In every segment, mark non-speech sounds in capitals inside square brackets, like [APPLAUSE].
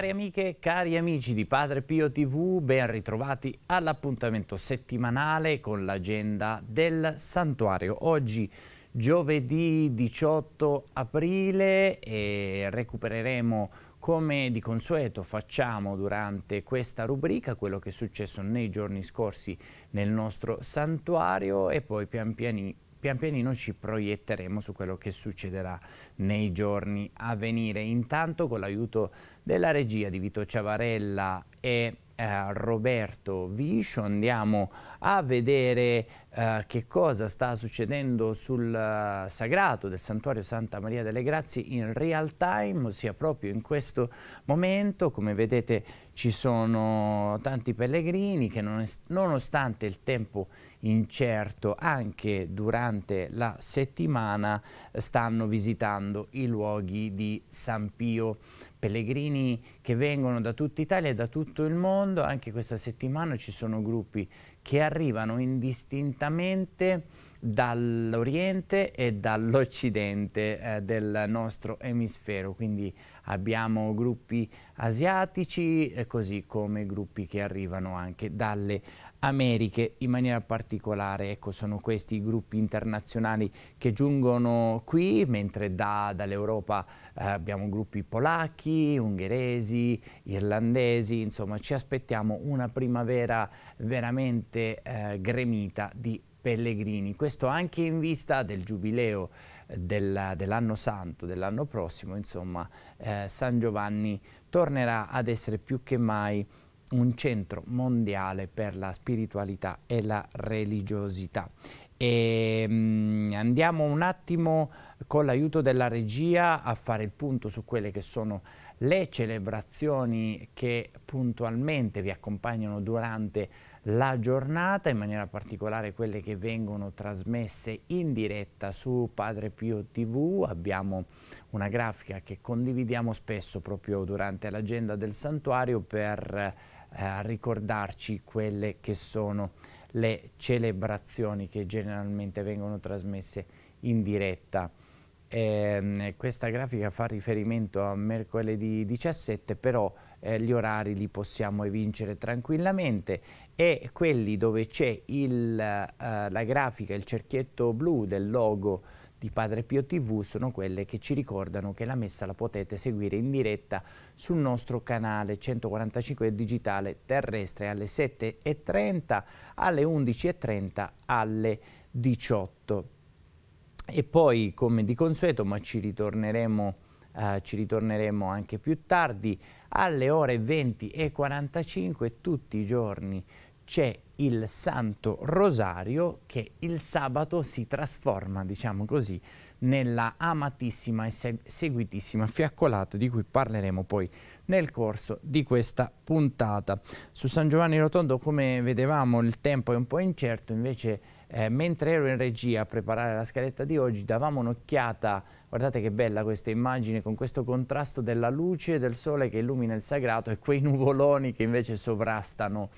Cari amiche, cari amici di Padre Pio TV, ben ritrovati all'appuntamento settimanale con l'agenda del santuario. Oggi giovedì 18 aprile e recupereremo come di consueto facciamo durante questa rubrica quello che è successo nei giorni scorsi nel nostro santuario e poi pian pianino pian pianino ci proietteremo su quello che succederà nei giorni a venire. Intanto con l'aiuto della regia di Vito Ciavarella e eh, Roberto Viscio andiamo a vedere eh, che cosa sta succedendo sul uh, sagrato del santuario Santa Maria delle Grazie in real time, ossia proprio in questo momento. Come vedete ci sono tanti pellegrini che non nonostante il tempo incerto anche durante la settimana stanno visitando visitando i luoghi di San Pio. Pellegrini che vengono da tutta Italia e da tutto il mondo, anche questa settimana ci sono gruppi che arrivano indistintamente dall'Oriente e dall'Occidente eh, del nostro emisfero, quindi abbiamo gruppi asiatici eh, così come gruppi che arrivano anche dalle Americhe in maniera particolare, ecco sono questi i gruppi internazionali che giungono qui, mentre da, dall'Europa eh, abbiamo gruppi polacchi, ungheresi, irlandesi, insomma ci aspettiamo una primavera veramente eh, gremita di Pellegrini. Questo anche in vista del giubileo eh, del, dell'anno santo, dell'anno prossimo, insomma, eh, San Giovanni tornerà ad essere più che mai un centro mondiale per la spiritualità e la religiosità. E, ehm, mh, andiamo un attimo con l'aiuto della regia a fare il punto su quelle che sono le celebrazioni che puntualmente vi accompagnano durante la la giornata, in maniera particolare quelle che vengono trasmesse in diretta su Padre Pio TV. Abbiamo una grafica che condividiamo spesso proprio durante l'agenda del santuario per eh, ricordarci quelle che sono le celebrazioni che generalmente vengono trasmesse in diretta eh, questa grafica fa riferimento a mercoledì 17 però eh, gli orari li possiamo evincere tranquillamente e quelli dove c'è eh, la grafica, il cerchietto blu del logo di Padre Pio TV sono quelle che ci ricordano che la messa la potete seguire in diretta sul nostro canale 145 digitale terrestre alle 7.30, alle 11.30, alle 18. E poi, come di consueto, ma ci ritorneremo, eh, ci ritorneremo anche più tardi, alle ore 20 e 45 tutti i giorni c'è il Santo Rosario che il sabato si trasforma, diciamo così, nella amatissima e seguitissima fiaccolata di cui parleremo poi nel corso di questa puntata. Su San Giovanni Rotondo, come vedevamo, il tempo è un po' incerto, invece eh, mentre ero in regia a preparare la scaletta di oggi davamo un'occhiata, guardate che bella questa immagine con questo contrasto della luce del sole che illumina il sagrato e quei nuvoloni che invece sovrastano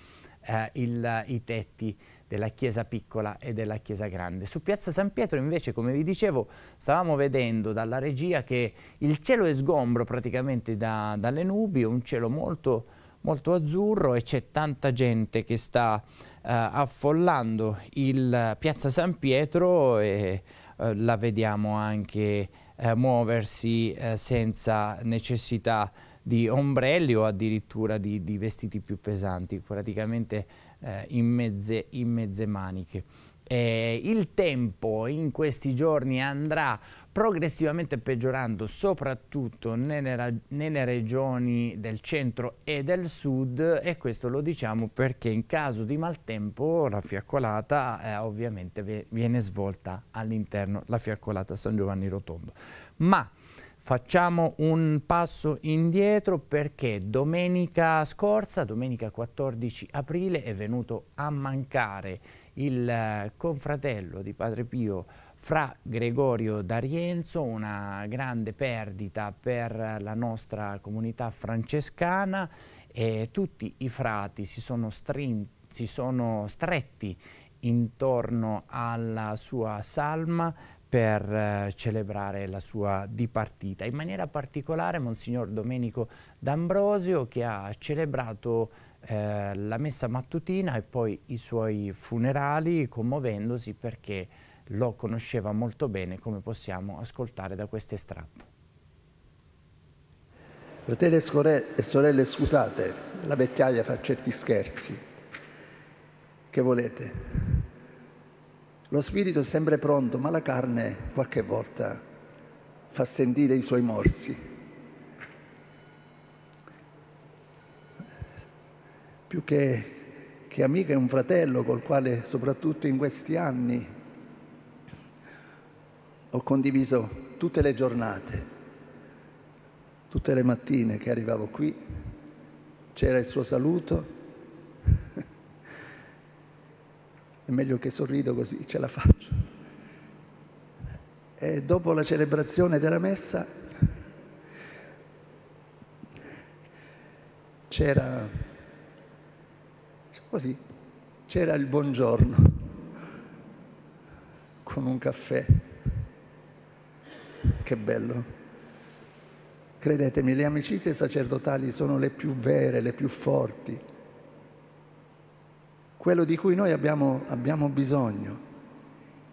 eh, il, i tetti della chiesa piccola e della chiesa grande. Su piazza San Pietro invece, come vi dicevo, stavamo vedendo dalla regia che il cielo è sgombro praticamente da, dalle nubi, un cielo molto molto azzurro e c'è tanta gente che sta eh, affollando il Piazza San Pietro e eh, la vediamo anche eh, muoversi eh, senza necessità di ombrelli o addirittura di, di vestiti più pesanti, praticamente eh, in mezze, in mezze maniche. Eh, il tempo in questi giorni andrà progressivamente peggiorando soprattutto nelle, nelle, regioni del centro e del sud e questo lo diciamo perché in caso di maltempo la fiaccolata eh, ovviamente viene svolta all'interno la fiaccolata San Giovanni Rotondo. Ma Facciamo un passo indietro perché domenica scorsa, domenica 14 aprile, è venuto a mancare il eh, confratello di Padre Pio fra Gregorio D'Arienzo, una grande perdita per la nostra comunità francescana e tutti i frati si sono, si sono stretti intorno alla sua salma per eh, celebrare la sua dipartita. In maniera particolare Monsignor Domenico D'Ambrosio che ha celebrato eh, la messa mattutina e poi i suoi funerali commuovendosi perché lo conosceva molto bene come possiamo ascoltare da questo estratto. Fratelli e sorelle, scusate, la vecchiaia fa certi scherzi. Che volete? Lo spirito è sempre pronto, ma la carne qualche volta fa sentire i suoi morsi. Più che, che amico è un fratello col quale soprattutto in questi anni ho condiviso tutte le giornate, tutte le mattine che arrivavo qui, c'era il suo saluto. [LAUGHS] È meglio che sorrido così ce la faccio. E dopo la celebrazione della messa c'era così, c'era il buongiorno con un caffè che bello. Credetemi, le amicizie sacerdotali sono le più vere, le più forti. Quello di cui noi abbiamo, abbiamo bisogno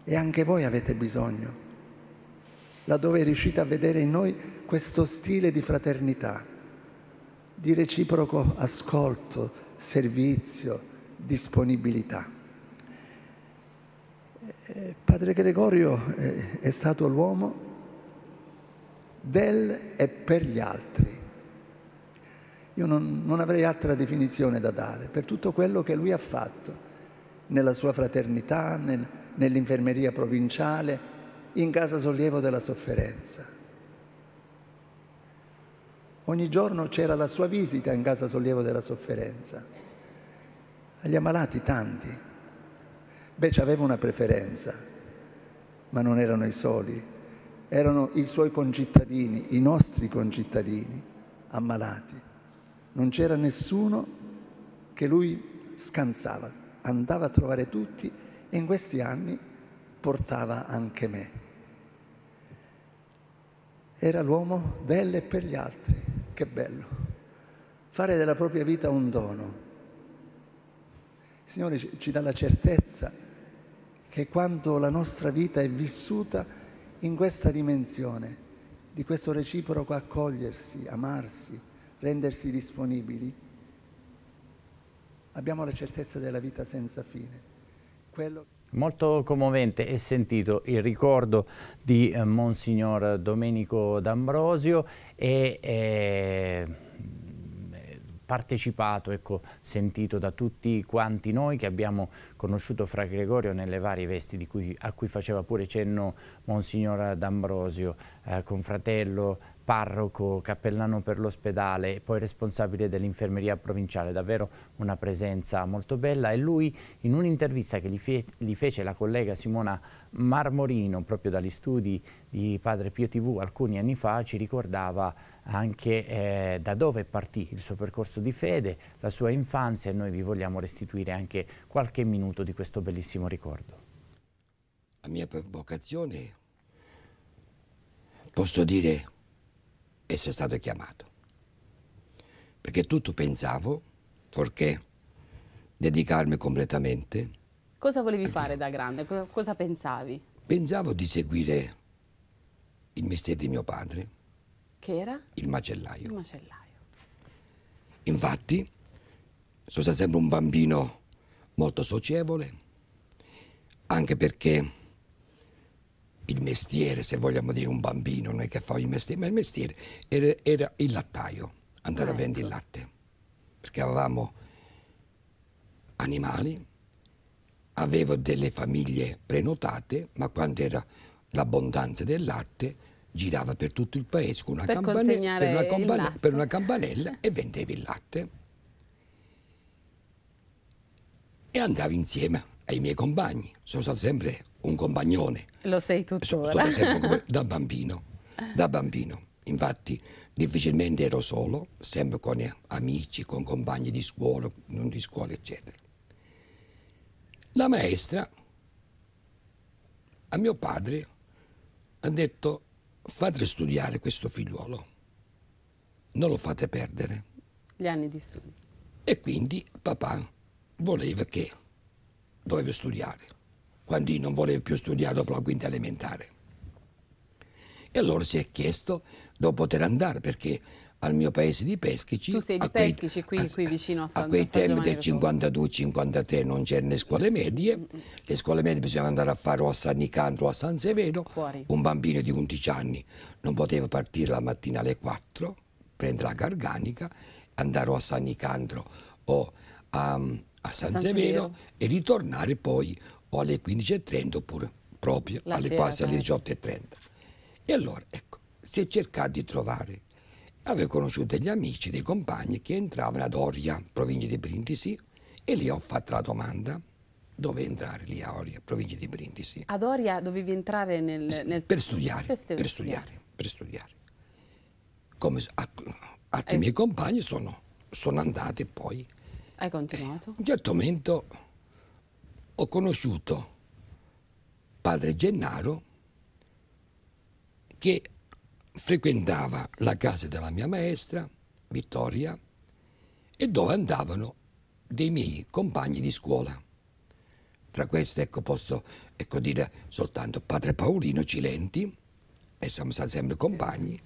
e anche voi avete bisogno, laddove riuscite a vedere in noi questo stile di fraternità, di reciproco ascolto, servizio, disponibilità. Eh, padre Gregorio eh, è stato l'uomo del e per gli altri. Io non, non avrei altra definizione da dare per tutto quello che lui ha fatto nella sua fraternità, nel, nell'infermeria provinciale, in casa sollievo della sofferenza. Ogni giorno c'era la sua visita in casa sollievo della sofferenza. Agli ammalati tanti. Beh, aveva una preferenza, ma non erano i soli erano i suoi concittadini, i nostri concittadini ammalati. Non c'era nessuno che lui scansava, andava a trovare tutti e in questi anni portava anche me. Era l'uomo delle per gli altri, che bello. Fare della propria vita un dono. Il Signore ci dà la certezza che quando la nostra vita è vissuta in questa dimensione di questo reciproco accogliersi, amarsi, rendersi disponibili, abbiamo la certezza della vita senza fine. Quello... Molto commovente è sentito il ricordo di eh, Monsignor Domenico D'Ambrosio e... Eh partecipato, ecco, sentito da tutti quanti noi che abbiamo conosciuto Fra Gregorio nelle varie vesti cui, a cui faceva pure cenno Monsignor D'Ambrosio, eh, confratello parroco, cappellano per l'ospedale e poi responsabile dell'infermeria provinciale, davvero una presenza molto bella e lui in un'intervista che gli, fe gli, fece la collega Simona Marmorino proprio dagli studi di Padre Pio TV alcuni anni fa ci ricordava anche eh, da dove partì il suo percorso di fede, la sua infanzia e noi vi vogliamo restituire anche qualche minuto di questo bellissimo ricordo. La mia vocazione posso dire essere stato chiamato. Perché tutto pensavo, forché dedicarmi completamente. Cosa volevi fare da grande? Cosa, cosa pensavi? Pensavo di seguire il mestiere di mio padre. Che era? Il macellaio. Il macellaio. Infatti, sono stato sempre un bambino molto socievole, anche perché il mestiere, se vogliamo dire un bambino, non è che fa il mestiere, ma il mestiere era, era il lattaio, andare ah, a certo. vendere il latte, perché avevamo animali, avevo delle famiglie prenotate, ma quando era l'abbondanza del latte girava per tutto il paese con una, per campanella, per una, campanella, per una campanella e vendeva il latte. E andavo insieme ai miei compagni. Sono stato sempre un compagnone. Lo sei tuttora. Sono da bambino, da bambino. Infatti difficilmente ero solo, sempre con amici, con compagni di scuola, non di scuola, eccetera. La maestra a mio padre ha detto fate studiare questo figliuolo, non lo fate perdere. Gli anni di studio. E quindi papà voleva che doveva studiare, quando non voleva più studiare dopo la quinta elementare. E allora si è chiesto dove poter andare, perché al mio paese di Peschici. Tu sei di quei, Peschici, qui, a, qui vicino a San A quei San tempi del 52-53 non c'erano le scuole medie, mm, mm. le scuole medie bisognava andare a fare o a San Nicandro o a San Severo. Fuori. Un bambino di 11 anni non poteva partire la mattina alle 4, prendere la garganica, andare o a San Nicandro o a, mm, a San, San Severo, e ritornare poi o alle 15.30 oppure proprio La alle sera, quasi alle 18.30. Certo. E allora, ecco, si è cercato di trovare. Avevo conosciuto degli amici, dei compagni che entravano ad Oria, provincia di Brindisi, e lì ho fatto la domanda dove entrare lì a Oria, provincia di Brindisi. Ad Oria dovevi entrare nel... nel... Per, studiare, per, studiare, per studiare, Come altri eh. miei compagni sono, sono andati poi hai continuato? Eh, a un certo momento ho conosciuto padre Gennaro che frequentava la casa della mia maestra, Vittoria, e dove andavano dei miei compagni di scuola. Tra questi ecco, posso ecco, dire soltanto padre Paolino Cilenti, e siamo stati sempre compagni,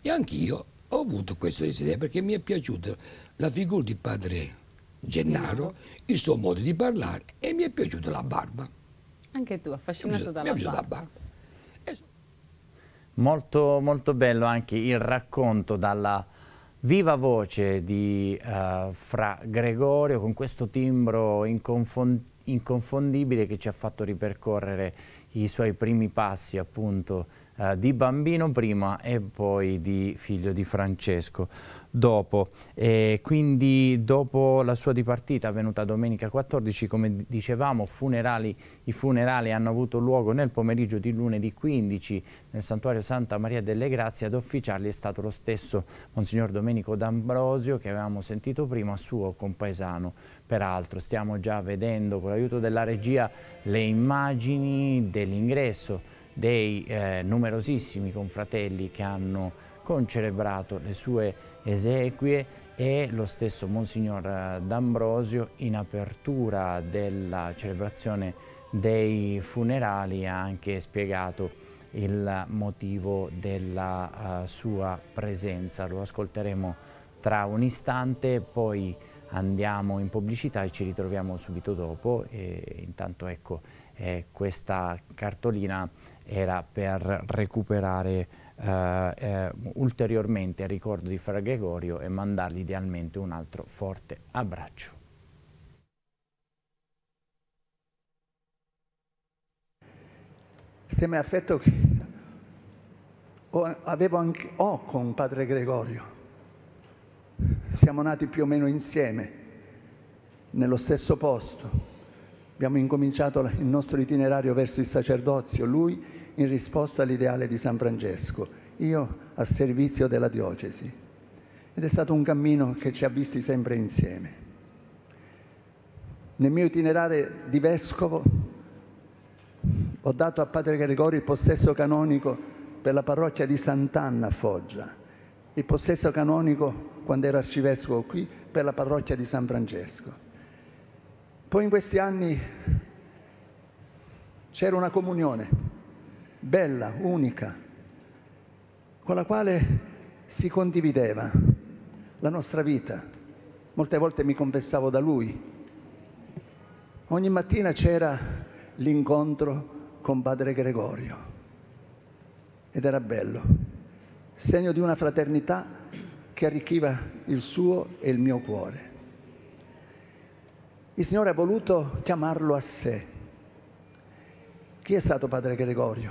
e anch'io ho avuto questo desiderio perché mi è piaciuta la figura di padre Gennaro, il suo modo di parlare e mi è piaciuta la barba. Anche tu, affascinato dalla mi è piaciuta barba. barba. Molto, molto bello anche il racconto dalla viva voce di uh, Fra Gregorio con questo timbro inconfondibile che ci ha fatto ripercorrere i suoi primi passi appunto eh, di bambino prima e poi di figlio di Francesco dopo. E quindi dopo la sua dipartita avvenuta domenica 14, come dicevamo, funerali, i funerali hanno avuto luogo nel pomeriggio di lunedì 15 nel santuario Santa Maria delle Grazie. Ad officiarli è stato lo stesso Monsignor Domenico D'Ambrosio che avevamo sentito prima, suo compaesano. Peraltro stiamo già vedendo con l'aiuto della regia le immagini dell'ingresso dei eh, numerosissimi confratelli che hanno concelebrato le sue esequie e lo stesso Monsignor eh, D'Ambrosio in apertura della celebrazione dei funerali ha anche spiegato il motivo della uh, sua presenza. Lo ascolteremo tra un istante, poi andiamo in pubblicità e ci ritroviamo subito dopo. E intanto ecco eh, questa cartolina era per recuperare eh, eh, ulteriormente il ricordo di Fra Gregorio e mandargli idealmente un altro forte abbraccio. Se mi affetto che avevo anche, ho con padre Gregorio. Siamo nati più o meno insieme, nello stesso posto. Abbiamo incominciato il nostro itinerario verso il sacerdozio, lui in risposta all'ideale di San Francesco, io a servizio della diocesi. Ed è stato un cammino che ci ha visti sempre insieme. Nel mio itinerare di vescovo ho dato a Padre Gregorio il possesso canonico per la parrocchia di Sant'Anna a Foggia, il possesso canonico quando era arcivescovo qui per la parrocchia di San Francesco. Poi in questi anni c'era una comunione bella, unica, con la quale si condivideva la nostra vita. Molte volte mi confessavo da lui. Ogni mattina c'era l'incontro con padre Gregorio ed era bello, segno di una fraternità che arricchiva il suo e il mio cuore. Il Signore ha voluto chiamarlo a sé chi è stato padre Gregorio?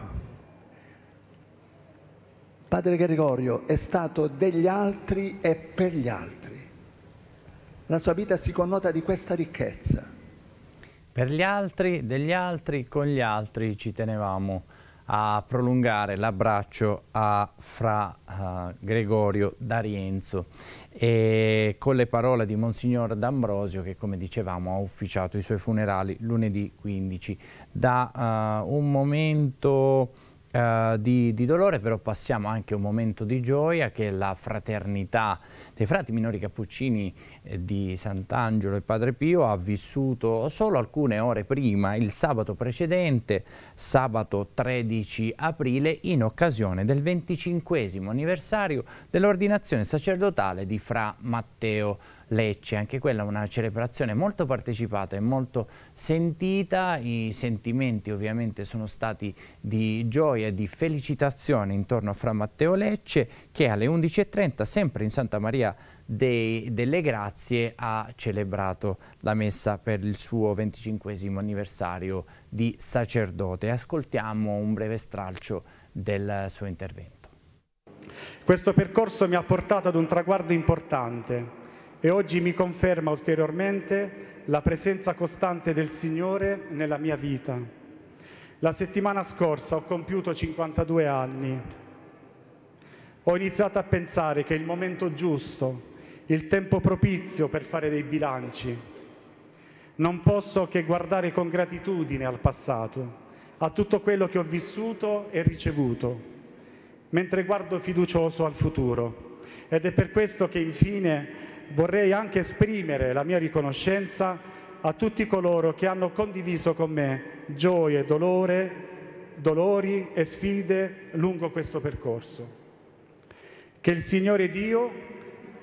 Padre Gregorio è stato degli altri e per gli altri. La sua vita si connota di questa ricchezza. Per gli altri, degli altri, con gli altri ci tenevamo a prolungare l'abbraccio a Fra uh, Gregorio D'Arienzo e con le parole di Monsignor D'Ambrosio che come dicevamo ha ufficiato i suoi funerali lunedì 15 da uh, un momento eh, di, di, dolore, però passiamo anche un momento di gioia che è la fraternità dei frati minori cappuccini eh, di Sant'Angelo e Padre Pio ha vissuto solo alcune ore prima, il sabato precedente, sabato 13 aprile, in occasione del 25 anniversario dell'ordinazione sacerdotale di Fra Matteo Lecce, anche quella è una celebrazione molto partecipata e molto sentita, i sentimenti ovviamente sono stati di gioia e di felicitazione intorno a Fra Matteo Lecce che alle 11.30 sempre in Santa Maria dei, delle Grazie ha celebrato la messa per il suo 25 anniversario di sacerdote. Ascoltiamo un breve stralcio del suo intervento. Questo percorso mi ha portato ad un traguardo importante, e oggi mi conferma ulteriormente la presenza costante del Signore nella mia vita. La settimana scorsa ho compiuto 52 anni. Ho iniziato a pensare che è il momento giusto, il tempo propizio per fare dei bilanci. Non posso che guardare con gratitudine al passato, a tutto quello che ho vissuto e ricevuto, mentre guardo fiducioso al futuro. Ed è per questo che infine vorrei anche esprimere la mia riconoscenza a tutti coloro che hanno condiviso con me gioie, dolore, dolori e sfide lungo questo percorso. Che il Signore Dio,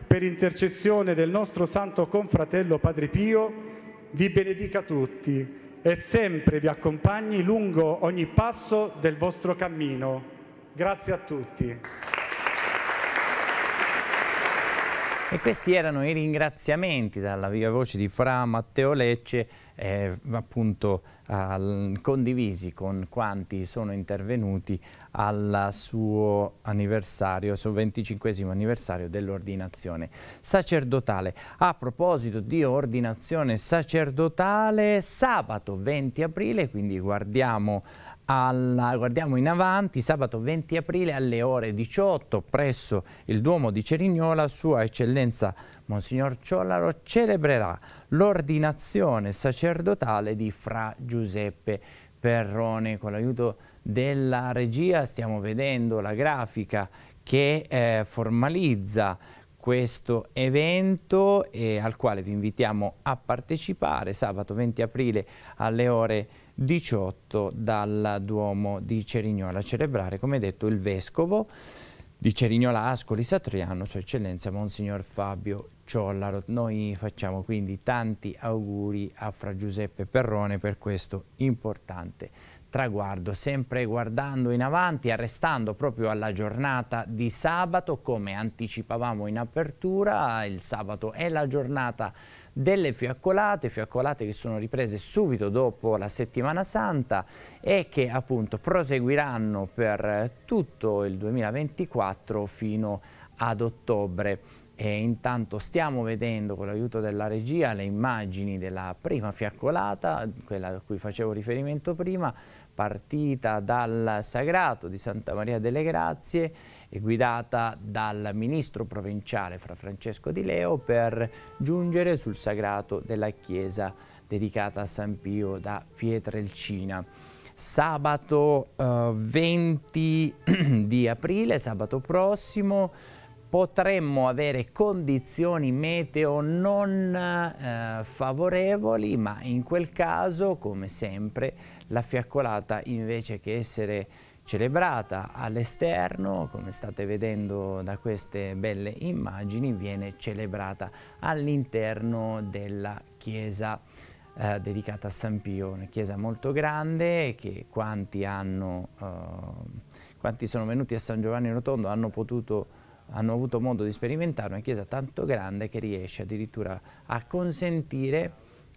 per intercessione del nostro santo confratello Padre Pio, vi benedica tutti e sempre vi accompagni lungo ogni passo del vostro cammino. Grazie a tutti. E questi erano i ringraziamenti dalla viva voce di Fra Matteo Lecce, eh, appunto eh, condivisi con quanti sono intervenuti al suo anniversario, suo 25 anniversario dell'ordinazione sacerdotale. A proposito di ordinazione sacerdotale, sabato 20 aprile, quindi guardiamo alla, guardiamo in avanti, sabato 20 aprile alle ore 18 presso il Duomo di Cerignola, Sua Eccellenza Monsignor Ciollaro celebrerà l'ordinazione sacerdotale di Fra Giuseppe Perrone. Con l'aiuto della regia stiamo vedendo la grafica che eh, formalizza questo evento eh, al quale vi invitiamo a partecipare sabato 20 aprile alle ore 18. 18 dal Duomo di Cerignola, a celebrare, come detto, il Vescovo di Cerignola Ascoli Satriano, Sua Eccellenza Monsignor Fabio Ciollaro. Noi facciamo quindi tanti auguri a Fra Giuseppe Perrone per questo importante traguardo, sempre guardando in avanti, arrestando proprio alla giornata di sabato, come anticipavamo in apertura, il sabato è la giornata delle fiaccolate, fiaccolate che sono riprese subito dopo la settimana santa e che appunto proseguiranno per tutto il 2024 fino ad ottobre. E intanto stiamo vedendo con l'aiuto della regia le immagini della prima fiaccolata, quella a cui facevo riferimento prima, partita dal Sagrato di Santa Maria delle Grazie e guidata dal ministro provinciale Fra Francesco Di Leo per giungere sul Sagrato della Chiesa dedicata a San Pio da Pietrelcina. Sabato eh, 20 [CLEARS THROAT] di aprile, sabato prossimo, potremmo avere condizioni meteo non eh, favorevoli, ma in quel caso, come sempre, la fiaccolata invece che essere celebrata all'esterno, come state vedendo da queste belle immagini, viene celebrata all'interno della chiesa eh, dedicata a San Pio, una chiesa molto grande che quanti, hanno, eh, quanti sono venuti a San Giovanni Rotondo hanno potuto hanno avuto modo di sperimentare una chiesa tanto grande che riesce addirittura a consentire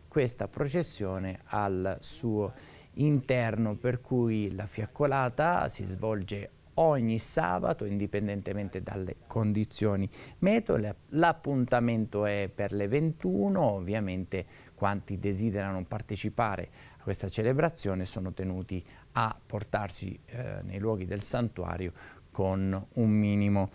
questa processione al suo interno, per cui la fiaccolata si svolge ogni sabato indipendentemente dalle condizioni meteo, l'appuntamento è per le 21, ovviamente quanti desiderano partecipare a questa celebrazione sono tenuti a portarsi eh, nei luoghi del santuario con un minimo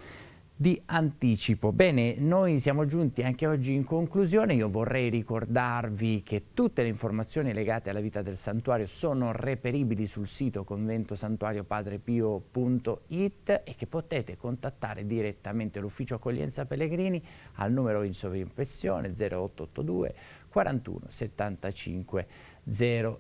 di anticipo. Bene, noi siamo giunti anche oggi in conclusione, io vorrei ricordarvi che tutte le informazioni legate alla vita del santuario sono reperibili sul sito conventosantuariopadrepio.it e che potete contattare direttamente l'ufficio accoglienza pellegrini al numero in sovrimpressione 0882 41 75 00.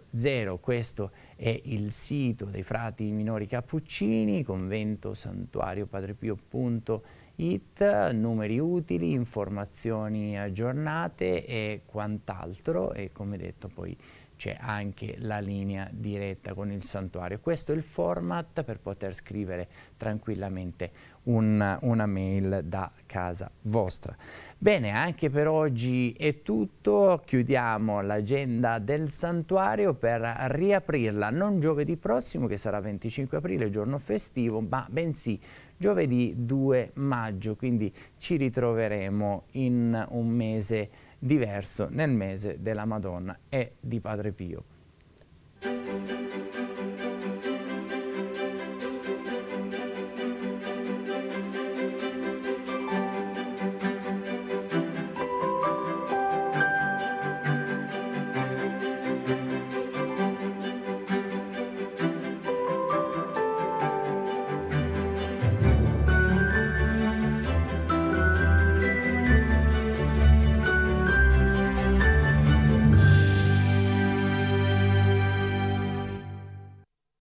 Questo è il sito dei frati minori cappuccini, convento santuario padrepio.it, numeri utili, informazioni aggiornate e quant'altro e come detto poi c'è anche la linea diretta con il santuario. Questo è il format per poter scrivere tranquillamente un, una mail da casa vostra. Bene, anche per oggi è tutto, chiudiamo l'agenda del santuario per riaprirla non giovedì prossimo che sarà 25 aprile, giorno festivo, ma bensì giovedì 2 maggio, quindi ci ritroveremo in un mese diverso nel mese della Madonna e di Padre Pio.